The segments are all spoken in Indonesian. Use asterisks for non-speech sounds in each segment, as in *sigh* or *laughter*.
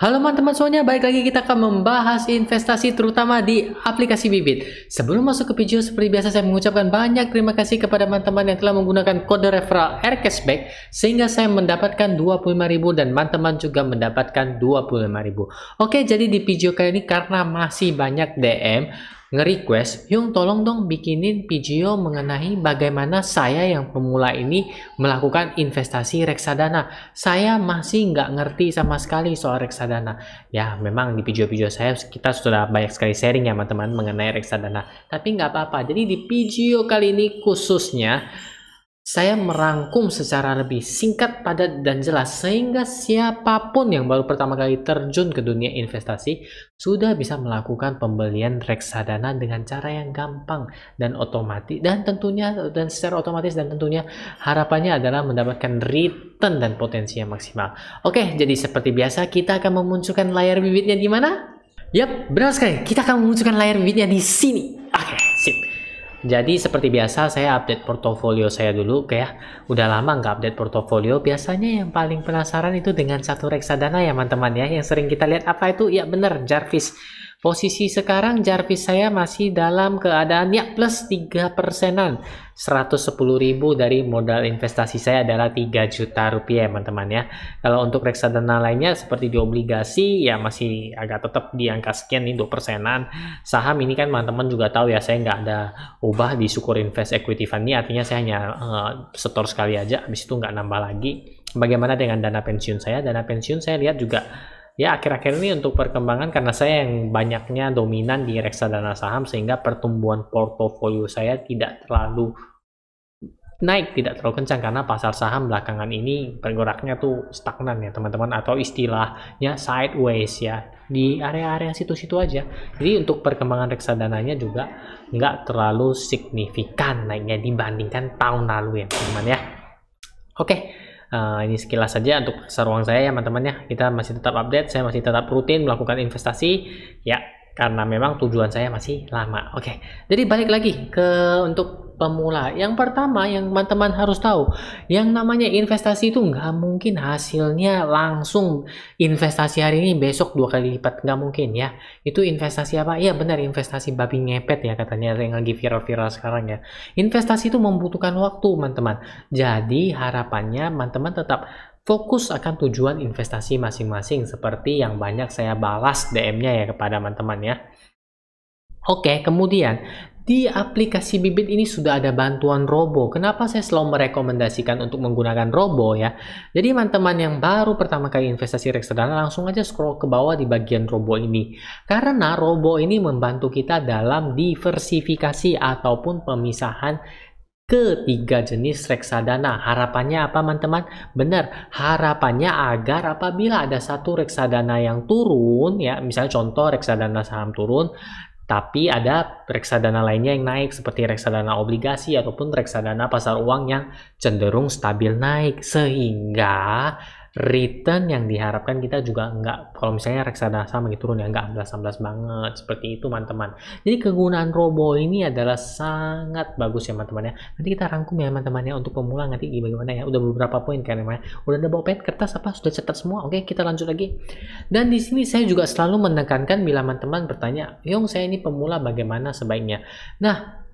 Halo teman-teman semuanya, Baik lagi kita akan membahas investasi terutama di aplikasi Bibit. Sebelum masuk ke video, seperti biasa saya mengucapkan banyak terima kasih kepada teman-teman yang telah menggunakan kode referral Cashback sehingga saya mendapatkan 25.000 dan teman-teman juga mendapatkan 25.000. Oke, jadi di video kali ini karena masih banyak DM, nge-request, Yung tolong dong bikinin video mengenai bagaimana saya yang pemula ini melakukan investasi reksadana. Saya masih nggak ngerti sama sekali soal reksadana. Ya, memang di video-video saya kita sudah banyak sekali sharing ya teman-teman mengenai reksadana. Tapi nggak apa-apa. Jadi di video kali ini khususnya saya merangkum secara lebih singkat, padat, dan jelas sehingga siapapun yang baru pertama kali terjun ke dunia investasi sudah bisa melakukan pembelian reksadana dengan cara yang gampang dan otomatis dan tentunya dan secara otomatis dan tentunya harapannya adalah mendapatkan return dan potensi yang maksimal. Oke, jadi seperti biasa kita akan memunculkan layar bibitnya di mana? Yap, benar sekali. Kita akan memunculkan layar bibitnya di sini. Jadi seperti biasa saya update portofolio saya dulu ya. udah lama nggak update portofolio biasanya yang paling penasaran itu dengan satu reksadana ya teman-teman ya yang sering kita lihat apa itu ya bener Jarvis Posisi sekarang Jarvis saya masih dalam keadaan ya plus 3 persenan. 110.000 dari modal investasi saya adalah 3 juta rupiah teman-teman ya. Kalau untuk reksadana lainnya seperti di obligasi ya masih agak tetap di angka sekian nih 2 persenan. Saham ini kan teman-teman juga tahu ya saya nggak ada ubah di syukur invest equity fund ini artinya saya hanya uh, setor sekali aja habis itu nggak nambah lagi. Bagaimana dengan dana pensiun saya? Dana pensiun saya lihat juga ya akhir-akhir ini untuk perkembangan karena saya yang banyaknya dominan di reksadana saham sehingga pertumbuhan portofolio saya tidak terlalu naik tidak terlalu kencang karena pasar saham belakangan ini pergeraknya tuh stagnan ya teman-teman atau istilahnya sideways ya di area-area situ-situ aja jadi untuk perkembangan reksadananya juga nggak terlalu signifikan naiknya dibandingkan tahun lalu ya teman-teman ya oke uh, ini sekilas saja untuk pasar uang saya ya teman-teman ya kita masih tetap update saya masih tetap rutin melakukan investasi ya karena memang tujuan saya masih lama oke okay. jadi balik lagi ke untuk pemula. Yang pertama yang teman-teman harus tahu, yang namanya investasi itu nggak mungkin hasilnya langsung investasi hari ini besok dua kali lipat nggak mungkin ya. Itu investasi apa? Iya benar investasi babi ngepet ya katanya yang lagi viral-viral sekarang ya. Investasi itu membutuhkan waktu teman-teman. Jadi harapannya teman-teman tetap fokus akan tujuan investasi masing-masing seperti yang banyak saya balas DM-nya ya kepada teman-teman ya. Oke, kemudian di aplikasi Bibit ini sudah ada bantuan Robo. Kenapa saya selalu merekomendasikan untuk menggunakan Robo ya? Jadi teman-teman yang baru pertama kali investasi reksadana langsung aja scroll ke bawah di bagian Robo ini. Karena Robo ini membantu kita dalam diversifikasi ataupun pemisahan ketiga jenis reksadana. Harapannya apa teman-teman? Benar, harapannya agar apabila ada satu reksadana yang turun, ya misalnya contoh reksadana saham turun, tapi ada reksadana lainnya yang naik seperti reksadana obligasi ataupun reksadana pasar uang yang cenderung stabil naik sehingga return yang diharapkan kita juga nggak kalau misalnya reksadana sama gitu turun ya nggak amblas-amblas banget seperti itu teman-teman jadi kegunaan robo ini adalah sangat bagus ya teman-teman ya nanti kita rangkum ya teman-teman ya untuk pemula nanti bagaimana ya udah beberapa poin kan ya? udah ada bawa pet kertas apa sudah cetak semua oke kita lanjut lagi dan di sini saya juga selalu menekankan bila teman-teman bertanya Yong saya ini pemula bagaimana sebaiknya nah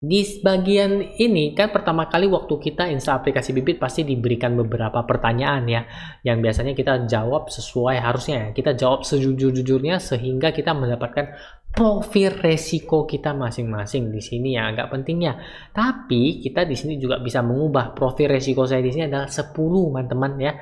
di bagian ini kan pertama kali waktu kita install aplikasi bibit pasti diberikan beberapa pertanyaan ya yang biasanya kita jawab sesuai harusnya ya kita jawab sejujur-jujurnya sehingga kita mendapatkan profil resiko kita masing-masing di sini ya agak pentingnya tapi kita di sini juga bisa mengubah profil resiko saya di sini adalah 10 teman-teman ya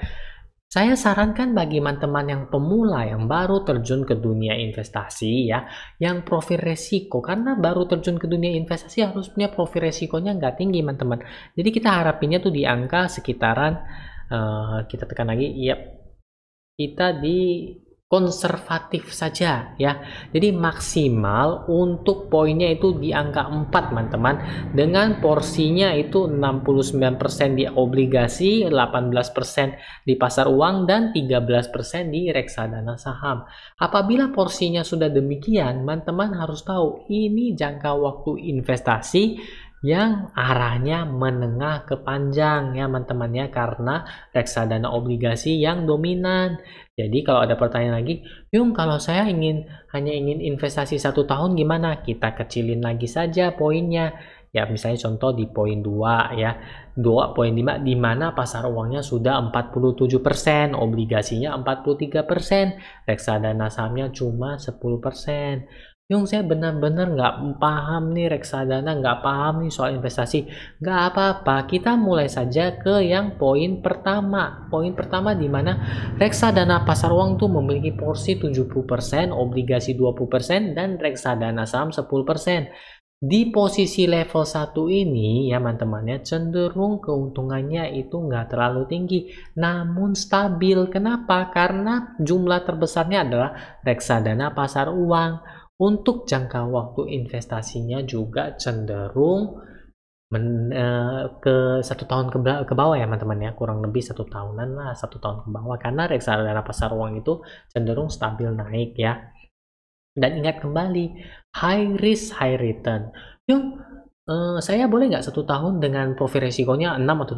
saya sarankan bagi teman-teman yang pemula yang baru terjun ke dunia investasi ya, yang profil resiko karena baru terjun ke dunia investasi harus punya profil resikonya nggak tinggi teman-teman. Jadi kita harapinnya tuh di angka sekitaran uh, kita tekan lagi, yep, kita di konservatif saja ya. Jadi maksimal untuk poinnya itu di angka 4 teman-teman dengan porsinya itu 69% di obligasi, 18% di pasar uang dan 13% di reksadana saham. Apabila porsinya sudah demikian, teman-teman harus tahu ini jangka waktu investasi yang arahnya menengah ke panjang ya teman-teman ya karena reksadana obligasi yang dominan. Jadi kalau ada pertanyaan lagi, Yung kalau saya ingin hanya ingin investasi satu tahun gimana? Kita kecilin lagi saja poinnya. Ya misalnya contoh di poin 2 ya. 2.5 di mana pasar uangnya sudah 47%, obligasinya 43%, reksadana sahamnya cuma 10%. Yung saya benar-benar nggak paham nih reksadana, nggak paham nih soal investasi. Nggak apa-apa, kita mulai saja ke yang poin pertama. Poin pertama di mana reksadana pasar uang tuh memiliki porsi 70%, obligasi 20%, dan reksadana saham 10%. Di posisi level 1 ini, ya teman temannya cenderung keuntungannya itu nggak terlalu tinggi, namun stabil. Kenapa? Karena jumlah terbesarnya adalah reksadana pasar uang untuk jangka waktu investasinya juga cenderung men, uh, ke satu tahun ke, ke bawah ya teman-teman ya kurang lebih satu tahunan lah satu tahun ke bawah karena reksadana pasar uang itu cenderung stabil naik ya dan ingat kembali high risk high return yuk e, saya boleh nggak satu tahun dengan profil resikonya 6 atau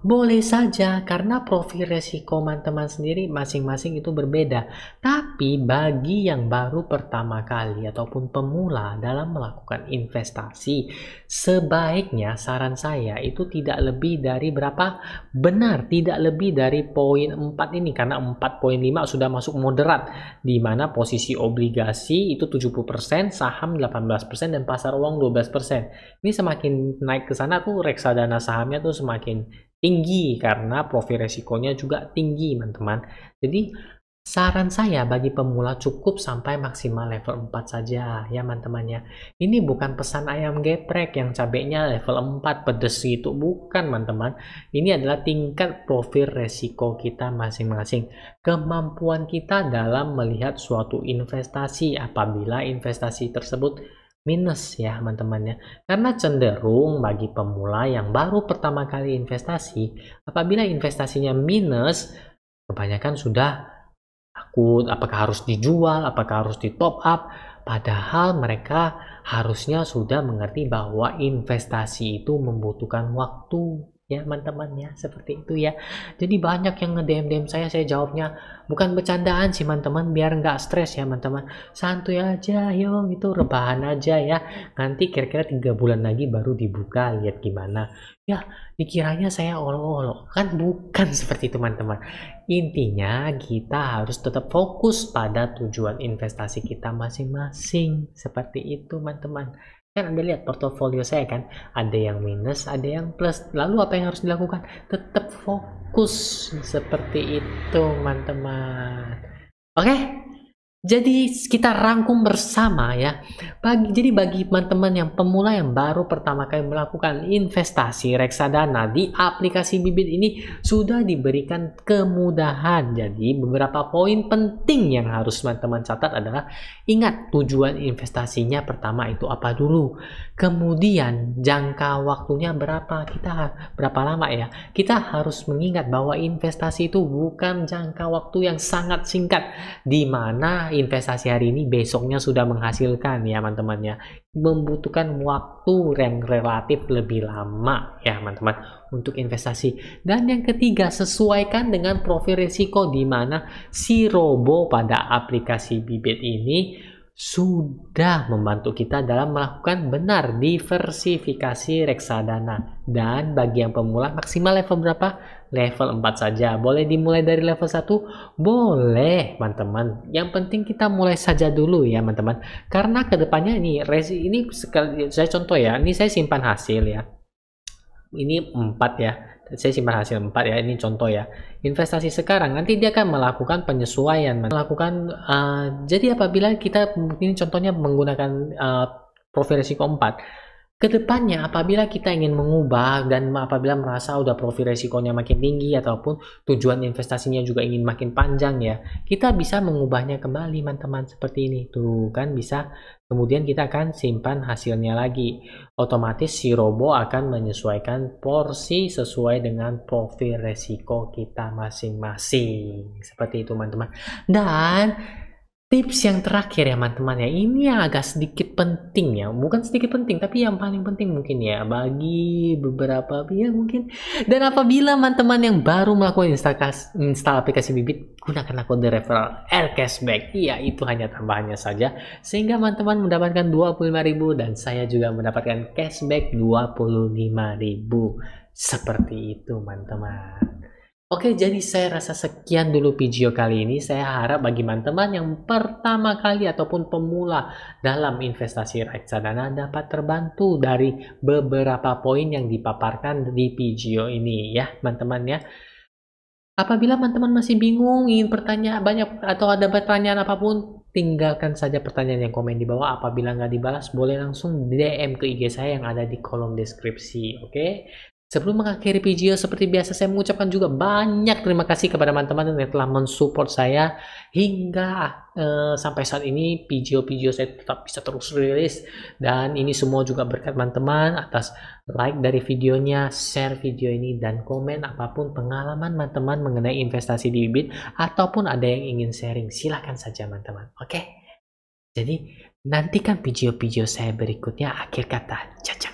7? Boleh saja, karena profil resiko teman-teman sendiri masing-masing itu berbeda. Tapi bagi yang baru pertama kali ataupun pemula dalam melakukan investasi, sebaiknya saran saya itu tidak lebih dari berapa? Benar, tidak lebih dari poin 4 ini, karena 4.5 sudah masuk moderat, di mana posisi obligasi itu 70%, saham 18%, dan pasar uang 12%. Ini ini semakin naik ke sana tuh reksadana sahamnya tuh semakin tinggi karena profil resikonya juga tinggi, teman-teman. Jadi Saran saya bagi pemula cukup sampai maksimal level 4 saja ya teman-teman ya. Ini bukan pesan ayam geprek yang cabenya level 4 pedes gitu. Bukan teman-teman. Ini adalah tingkat profil resiko kita masing-masing. Kemampuan kita dalam melihat suatu investasi apabila investasi tersebut minus ya teman-teman ya karena cenderung bagi pemula yang baru pertama kali investasi apabila investasinya minus kebanyakan sudah takut apakah harus dijual apakah harus di top up padahal mereka harusnya sudah mengerti bahwa investasi itu membutuhkan waktu ya teman-teman ya seperti itu ya jadi banyak yang nge DM saya saya jawabnya bukan bercandaan sih teman-teman biar nggak stres ya teman-teman santuy aja yuk itu rebahan aja ya nanti kira-kira tiga bulan lagi baru dibuka lihat gimana ya dikiranya saya olok-olok kan bukan *laughs* seperti itu teman-teman intinya kita harus tetap fokus pada tujuan investasi kita masing-masing seperti itu teman-teman kan anda lihat portofolio saya kan ada yang minus ada yang plus lalu apa yang harus dilakukan tetap fokus seperti itu teman-teman oke okay? Jadi kita rangkum bersama ya. Bagi, jadi bagi teman-teman yang pemula yang baru pertama kali melakukan investasi reksadana di aplikasi Bibit ini sudah diberikan kemudahan. Jadi beberapa poin penting yang harus teman-teman catat adalah ingat tujuan investasinya pertama itu apa dulu. Kemudian jangka waktunya berapa kita berapa lama ya. Kita harus mengingat bahwa investasi itu bukan jangka waktu yang sangat singkat di mana investasi hari ini besoknya sudah menghasilkan ya teman-teman ya membutuhkan waktu yang relatif lebih lama ya teman-teman untuk investasi dan yang ketiga sesuaikan dengan profil risiko di mana si robo pada aplikasi bibit ini sudah membantu kita dalam melakukan benar diversifikasi reksadana. Dan bagi yang pemula maksimal level berapa? Level 4 saja. Boleh dimulai dari level 1? Boleh, teman-teman. Yang penting kita mulai saja dulu ya, teman-teman. Karena kedepannya ini, resi, ini saya contoh ya, ini saya simpan hasil ya. Ini 4 ya saya simpan hasil 4 ya, ini contoh ya. Investasi sekarang nanti dia akan melakukan penyesuaian, melakukan uh, jadi apabila kita ini contohnya menggunakan uh, profil risiko 4 Kedepannya apabila kita ingin mengubah dan apabila merasa udah profil resikonya makin tinggi ataupun tujuan investasinya juga ingin makin panjang ya, kita bisa mengubahnya kembali teman-teman seperti ini. Tuh kan bisa kemudian kita akan simpan hasilnya lagi. Otomatis si robo akan menyesuaikan porsi sesuai dengan profil resiko kita masing-masing. Seperti itu teman-teman. Dan tips yang terakhir ya teman-teman ya ini yang agak sedikit penting ya bukan sedikit penting tapi yang paling penting mungkin ya bagi beberapa ya mungkin dan apabila teman-teman yang baru melakukan install, install aplikasi bibit gunakan kode referral R cashback iya itu hanya tambahannya saja sehingga teman-teman mendapatkan 25.000 dan saya juga mendapatkan cashback 25.000 seperti itu teman-teman Oke, jadi saya rasa sekian dulu video kali ini. Saya harap bagi teman-teman yang pertama kali ataupun pemula dalam investasi reksadana dapat terbantu dari beberapa poin yang dipaparkan di video ini ya, teman-teman ya. Apabila teman-teman masih bingung, ingin pertanyaan banyak atau ada pertanyaan apapun, tinggalkan saja pertanyaan yang komen di bawah. Apabila nggak dibalas, boleh langsung DM ke IG saya yang ada di kolom deskripsi, oke? Sebelum mengakhiri video, seperti biasa saya mengucapkan juga banyak terima kasih kepada teman-teman yang telah mensupport saya hingga uh, sampai saat ini video-video saya tetap bisa terus rilis dan ini semua juga berkat teman-teman atas like dari videonya, share video ini dan komen apapun pengalaman teman-teman mengenai investasi di bibit ataupun ada yang ingin sharing silahkan saja teman-teman. Oke? Jadi nantikan video-video saya berikutnya akhir kata. caca